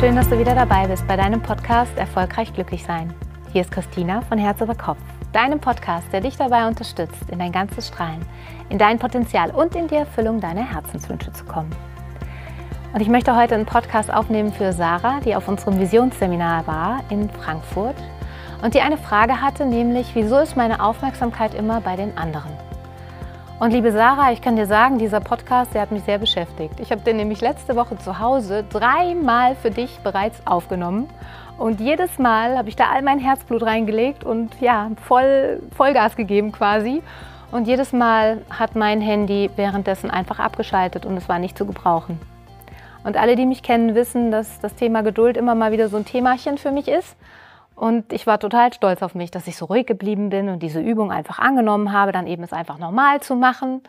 Schön, dass du wieder dabei bist bei deinem Podcast Erfolgreich glücklich sein. Hier ist Christina von Herz über Kopf, deinem Podcast, der dich dabei unterstützt, in dein ganzes Strahlen, in dein Potenzial und in die Erfüllung deiner Herzenswünsche zu kommen. Und ich möchte heute einen Podcast aufnehmen für Sarah, die auf unserem Visionsseminar war in Frankfurt und die eine Frage hatte, nämlich, wieso ist meine Aufmerksamkeit immer bei den anderen? Und liebe Sarah, ich kann dir sagen, dieser Podcast, der hat mich sehr beschäftigt. Ich habe den nämlich letzte Woche zu Hause dreimal für dich bereits aufgenommen. Und jedes Mal habe ich da all mein Herzblut reingelegt und ja, voll Vollgas gegeben quasi. Und jedes Mal hat mein Handy währenddessen einfach abgeschaltet und es war nicht zu gebrauchen. Und alle, die mich kennen, wissen, dass das Thema Geduld immer mal wieder so ein Themachen für mich ist. Und ich war total stolz auf mich, dass ich so ruhig geblieben bin und diese Übung einfach angenommen habe, dann eben es einfach normal zu machen.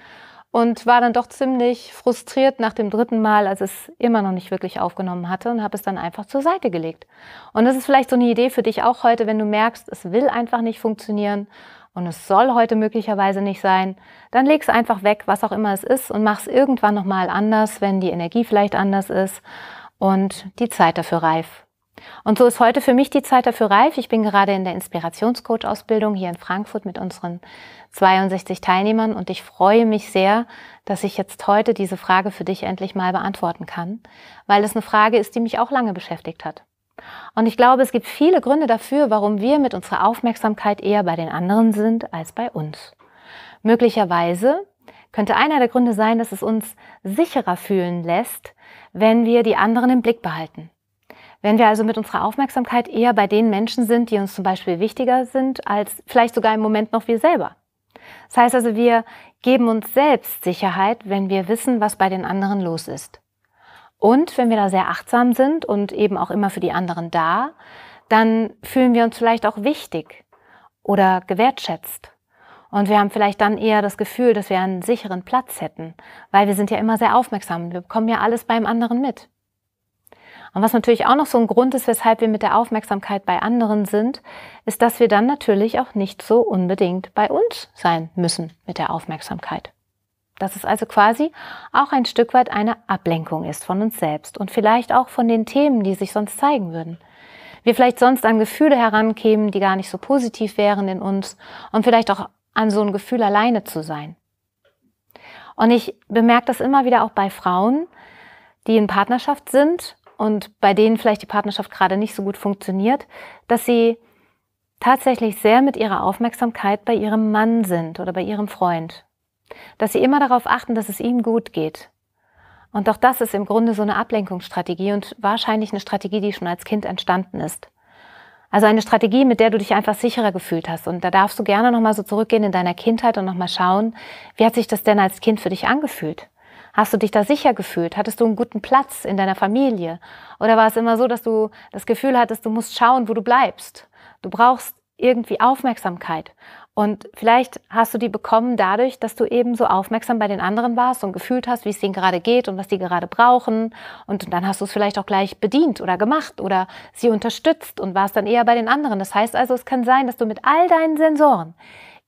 Und war dann doch ziemlich frustriert nach dem dritten Mal, als es immer noch nicht wirklich aufgenommen hatte und habe es dann einfach zur Seite gelegt. Und das ist vielleicht so eine Idee für dich auch heute, wenn du merkst, es will einfach nicht funktionieren und es soll heute möglicherweise nicht sein, dann leg es einfach weg, was auch immer es ist und mach es irgendwann nochmal anders, wenn die Energie vielleicht anders ist und die Zeit dafür reif und so ist heute für mich die Zeit dafür reif. Ich bin gerade in der Inspirationscoach-Ausbildung hier in Frankfurt mit unseren 62 Teilnehmern und ich freue mich sehr, dass ich jetzt heute diese Frage für dich endlich mal beantworten kann, weil es eine Frage ist, die mich auch lange beschäftigt hat. Und ich glaube, es gibt viele Gründe dafür, warum wir mit unserer Aufmerksamkeit eher bei den anderen sind als bei uns. Möglicherweise könnte einer der Gründe sein, dass es uns sicherer fühlen lässt, wenn wir die anderen im Blick behalten wenn wir also mit unserer Aufmerksamkeit eher bei den Menschen sind, die uns zum Beispiel wichtiger sind, als vielleicht sogar im Moment noch wir selber. Das heißt also, wir geben uns selbst Sicherheit, wenn wir wissen, was bei den anderen los ist. Und wenn wir da sehr achtsam sind und eben auch immer für die anderen da, dann fühlen wir uns vielleicht auch wichtig oder gewertschätzt. Und wir haben vielleicht dann eher das Gefühl, dass wir einen sicheren Platz hätten, weil wir sind ja immer sehr aufmerksam. Wir bekommen ja alles beim anderen mit. Und was natürlich auch noch so ein Grund ist, weshalb wir mit der Aufmerksamkeit bei anderen sind, ist, dass wir dann natürlich auch nicht so unbedingt bei uns sein müssen mit der Aufmerksamkeit. Dass es also quasi auch ein Stück weit eine Ablenkung ist von uns selbst und vielleicht auch von den Themen, die sich sonst zeigen würden. Wir vielleicht sonst an Gefühle herankämen, die gar nicht so positiv wären in uns und vielleicht auch an so ein Gefühl alleine zu sein. Und ich bemerke das immer wieder auch bei Frauen, die in Partnerschaft sind und bei denen vielleicht die Partnerschaft gerade nicht so gut funktioniert, dass sie tatsächlich sehr mit ihrer Aufmerksamkeit bei ihrem Mann sind oder bei ihrem Freund. Dass sie immer darauf achten, dass es ihm gut geht. Und auch das ist im Grunde so eine Ablenkungsstrategie und wahrscheinlich eine Strategie, die schon als Kind entstanden ist. Also eine Strategie, mit der du dich einfach sicherer gefühlt hast. Und da darfst du gerne nochmal so zurückgehen in deiner Kindheit und nochmal schauen, wie hat sich das denn als Kind für dich angefühlt? Hast du dich da sicher gefühlt? Hattest du einen guten Platz in deiner Familie? Oder war es immer so, dass du das Gefühl hattest, du musst schauen, wo du bleibst? Du brauchst irgendwie Aufmerksamkeit. Und vielleicht hast du die bekommen dadurch, dass du eben so aufmerksam bei den anderen warst und gefühlt hast, wie es denen gerade geht und was die gerade brauchen. Und dann hast du es vielleicht auch gleich bedient oder gemacht oder sie unterstützt und warst dann eher bei den anderen. Das heißt also, es kann sein, dass du mit all deinen Sensoren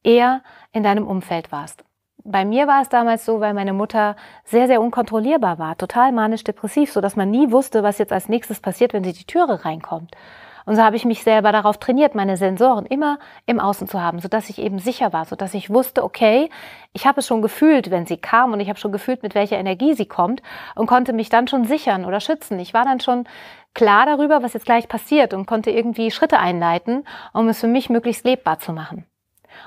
eher in deinem Umfeld warst bei mir war es damals so, weil meine Mutter sehr, sehr unkontrollierbar war, total manisch-depressiv, sodass man nie wusste, was jetzt als nächstes passiert, wenn sie die Türe reinkommt. Und so habe ich mich selber darauf trainiert, meine Sensoren immer im Außen zu haben, sodass ich eben sicher war, sodass ich wusste, okay, ich habe es schon gefühlt, wenn sie kam und ich habe schon gefühlt, mit welcher Energie sie kommt und konnte mich dann schon sichern oder schützen. Ich war dann schon klar darüber, was jetzt gleich passiert und konnte irgendwie Schritte einleiten, um es für mich möglichst lebbar zu machen.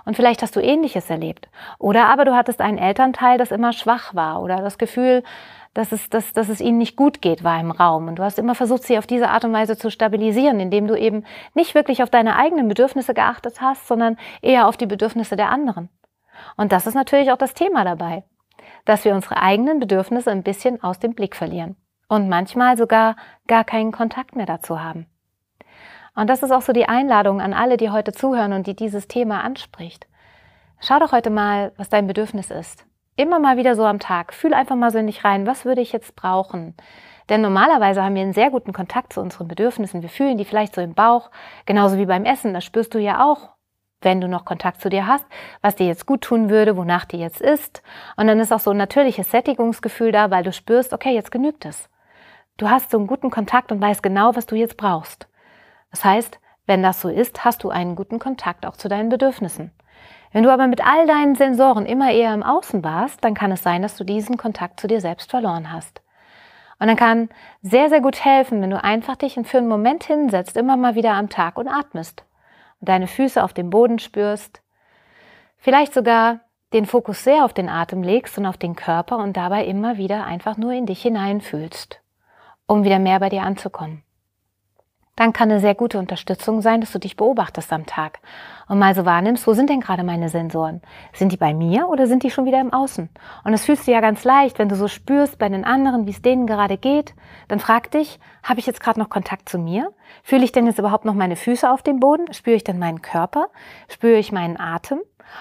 Und vielleicht hast du ähnliches erlebt. Oder aber du hattest einen Elternteil, das immer schwach war oder das Gefühl, dass es, dass, dass es ihnen nicht gut geht, war im Raum. Und du hast immer versucht, sie auf diese Art und Weise zu stabilisieren, indem du eben nicht wirklich auf deine eigenen Bedürfnisse geachtet hast, sondern eher auf die Bedürfnisse der anderen. Und das ist natürlich auch das Thema dabei, dass wir unsere eigenen Bedürfnisse ein bisschen aus dem Blick verlieren und manchmal sogar gar keinen Kontakt mehr dazu haben. Und das ist auch so die Einladung an alle, die heute zuhören und die dieses Thema anspricht. Schau doch heute mal, was dein Bedürfnis ist. Immer mal wieder so am Tag. Fühl einfach mal so in dich rein, was würde ich jetzt brauchen? Denn normalerweise haben wir einen sehr guten Kontakt zu unseren Bedürfnissen. Wir fühlen die vielleicht so im Bauch, genauso wie beim Essen. Das spürst du ja auch, wenn du noch Kontakt zu dir hast, was dir jetzt gut tun würde, wonach dir jetzt ist. Und dann ist auch so ein natürliches Sättigungsgefühl da, weil du spürst, okay, jetzt genügt es. Du hast so einen guten Kontakt und weißt genau, was du jetzt brauchst. Das heißt, wenn das so ist, hast du einen guten Kontakt auch zu deinen Bedürfnissen. Wenn du aber mit all deinen Sensoren immer eher im Außen warst, dann kann es sein, dass du diesen Kontakt zu dir selbst verloren hast. Und dann kann sehr, sehr gut helfen, wenn du einfach dich für einen Moment hinsetzt, immer mal wieder am Tag und atmest und deine Füße auf dem Boden spürst, vielleicht sogar den Fokus sehr auf den Atem legst und auf den Körper und dabei immer wieder einfach nur in dich hineinfühlst, um wieder mehr bei dir anzukommen dann kann eine sehr gute Unterstützung sein, dass du dich beobachtest am Tag und mal so wahrnimmst, wo sind denn gerade meine Sensoren? Sind die bei mir oder sind die schon wieder im Außen? Und das fühlst du ja ganz leicht, wenn du so spürst bei den anderen, wie es denen gerade geht, dann frag dich, habe ich jetzt gerade noch Kontakt zu mir? Fühle ich denn jetzt überhaupt noch meine Füße auf dem Boden? Spüre ich denn meinen Körper? Spüre ich meinen Atem?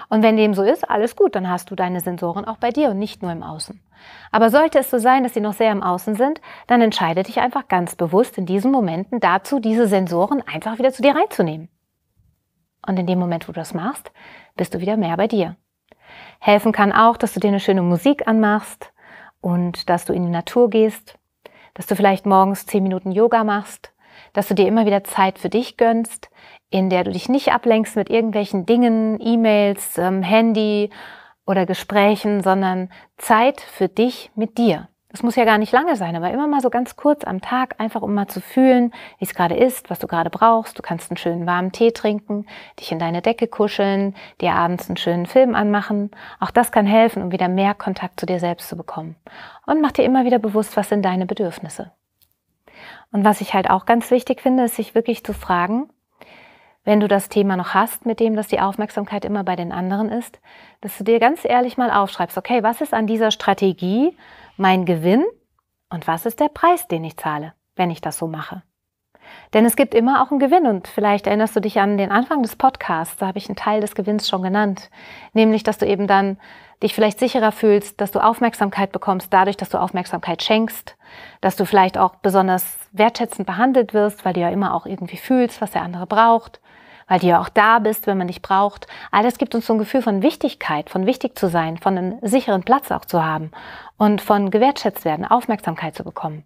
Und wenn dem so ist, alles gut, dann hast du deine Sensoren auch bei dir und nicht nur im Außen. Aber sollte es so sein, dass sie noch sehr im Außen sind, dann entscheide dich einfach ganz bewusst in diesen Momenten dazu, diese Sensoren einfach wieder zu dir reinzunehmen. Und in dem Moment, wo du das machst, bist du wieder mehr bei dir. Helfen kann auch, dass du dir eine schöne Musik anmachst und dass du in die Natur gehst, dass du vielleicht morgens zehn Minuten Yoga machst, dass du dir immer wieder Zeit für dich gönnst, in der du dich nicht ablenkst mit irgendwelchen Dingen, E-Mails, ähm, Handy oder Gesprächen, sondern Zeit für dich mit dir. Das muss ja gar nicht lange sein, aber immer mal so ganz kurz am Tag, einfach um mal zu fühlen, wie es gerade ist, was du gerade brauchst. Du kannst einen schönen warmen Tee trinken, dich in deine Decke kuscheln, dir abends einen schönen Film anmachen. Auch das kann helfen, um wieder mehr Kontakt zu dir selbst zu bekommen. Und mach dir immer wieder bewusst, was sind deine Bedürfnisse. Und was ich halt auch ganz wichtig finde, ist, sich wirklich zu fragen, wenn du das Thema noch hast, mit dem, dass die Aufmerksamkeit immer bei den anderen ist, dass du dir ganz ehrlich mal aufschreibst, okay, was ist an dieser Strategie mein Gewinn und was ist der Preis, den ich zahle, wenn ich das so mache? Denn es gibt immer auch einen Gewinn und vielleicht erinnerst du dich an den Anfang des Podcasts, da habe ich einen Teil des Gewinns schon genannt, nämlich dass du eben dann dich vielleicht sicherer fühlst, dass du Aufmerksamkeit bekommst, dadurch, dass du Aufmerksamkeit schenkst, dass du vielleicht auch besonders wertschätzend behandelt wirst, weil du ja immer auch irgendwie fühlst, was der andere braucht, weil du ja auch da bist, wenn man dich braucht. All das gibt uns so ein Gefühl von Wichtigkeit, von wichtig zu sein, von einem sicheren Platz auch zu haben und von gewertschätzt werden, Aufmerksamkeit zu bekommen.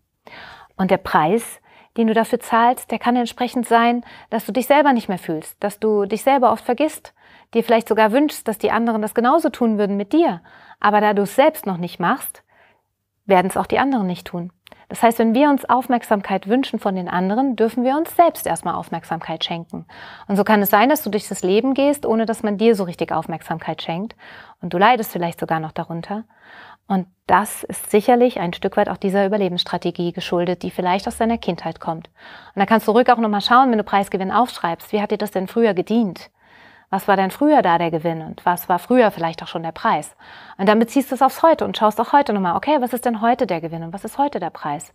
Und der Preis den du dafür zahlst, der kann entsprechend sein, dass du dich selber nicht mehr fühlst, dass du dich selber oft vergisst, dir vielleicht sogar wünschst, dass die anderen das genauso tun würden mit dir. Aber da du es selbst noch nicht machst, werden es auch die anderen nicht tun. Das heißt, wenn wir uns Aufmerksamkeit wünschen von den anderen, dürfen wir uns selbst erstmal Aufmerksamkeit schenken. Und so kann es sein, dass du durch das Leben gehst, ohne dass man dir so richtig Aufmerksamkeit schenkt. Und du leidest vielleicht sogar noch darunter. Und das ist sicherlich ein Stück weit auch dieser Überlebensstrategie geschuldet, die vielleicht aus deiner Kindheit kommt. Und da kannst du ruhig auch nochmal schauen, wenn du Preisgewinn aufschreibst, wie hat dir das denn früher gedient? Was war denn früher da der Gewinn und was war früher vielleicht auch schon der Preis? Und dann beziehst du es aufs Heute und schaust auch heute nochmal, okay, was ist denn heute der Gewinn und was ist heute der Preis?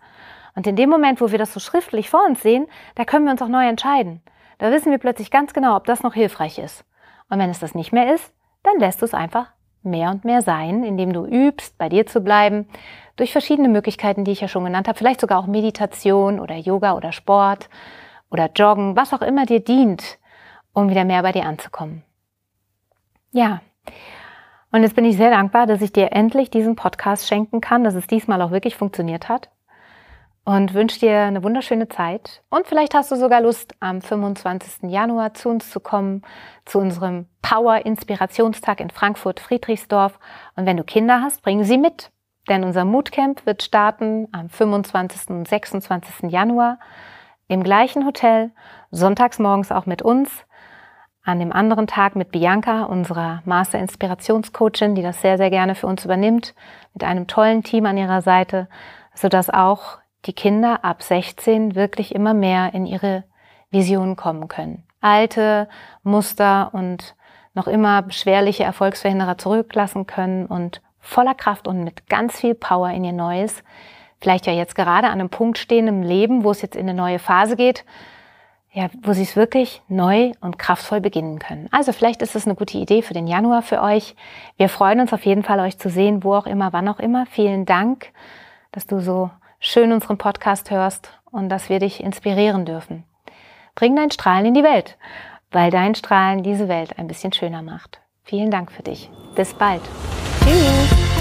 Und in dem Moment, wo wir das so schriftlich vor uns sehen, da können wir uns auch neu entscheiden. Da wissen wir plötzlich ganz genau, ob das noch hilfreich ist. Und wenn es das nicht mehr ist, dann lässt du es einfach mehr und mehr sein, indem du übst, bei dir zu bleiben, durch verschiedene Möglichkeiten, die ich ja schon genannt habe, vielleicht sogar auch Meditation oder Yoga oder Sport oder Joggen, was auch immer dir dient, um wieder mehr bei dir anzukommen. Ja. Und jetzt bin ich sehr dankbar, dass ich dir endlich diesen Podcast schenken kann, dass es diesmal auch wirklich funktioniert hat und wünsche dir eine wunderschöne Zeit. Und vielleicht hast du sogar Lust, am 25. Januar zu uns zu kommen, zu unserem Power Inspirationstag in Frankfurt Friedrichsdorf. Und wenn du Kinder hast, bring sie mit, denn unser Moodcamp wird starten am 25. und 26. Januar im gleichen Hotel, sonntags morgens auch mit uns. An dem anderen Tag mit Bianca, unserer Master Inspirationscoachin, die das sehr, sehr gerne für uns übernimmt, mit einem tollen Team an ihrer Seite, sodass auch die Kinder ab 16 wirklich immer mehr in ihre Vision kommen können. Alte Muster und noch immer beschwerliche Erfolgsverhinderer zurücklassen können und voller Kraft und mit ganz viel Power in ihr neues, vielleicht ja jetzt gerade an einem Punkt stehen im Leben, wo es jetzt in eine neue Phase geht, ja, wo sie es wirklich neu und kraftvoll beginnen können. Also vielleicht ist es eine gute Idee für den Januar für euch. Wir freuen uns auf jeden Fall, euch zu sehen, wo auch immer, wann auch immer. Vielen Dank, dass du so schön unseren Podcast hörst und dass wir dich inspirieren dürfen. Bring dein Strahlen in die Welt, weil dein Strahlen diese Welt ein bisschen schöner macht. Vielen Dank für dich. Bis bald. Tschüss.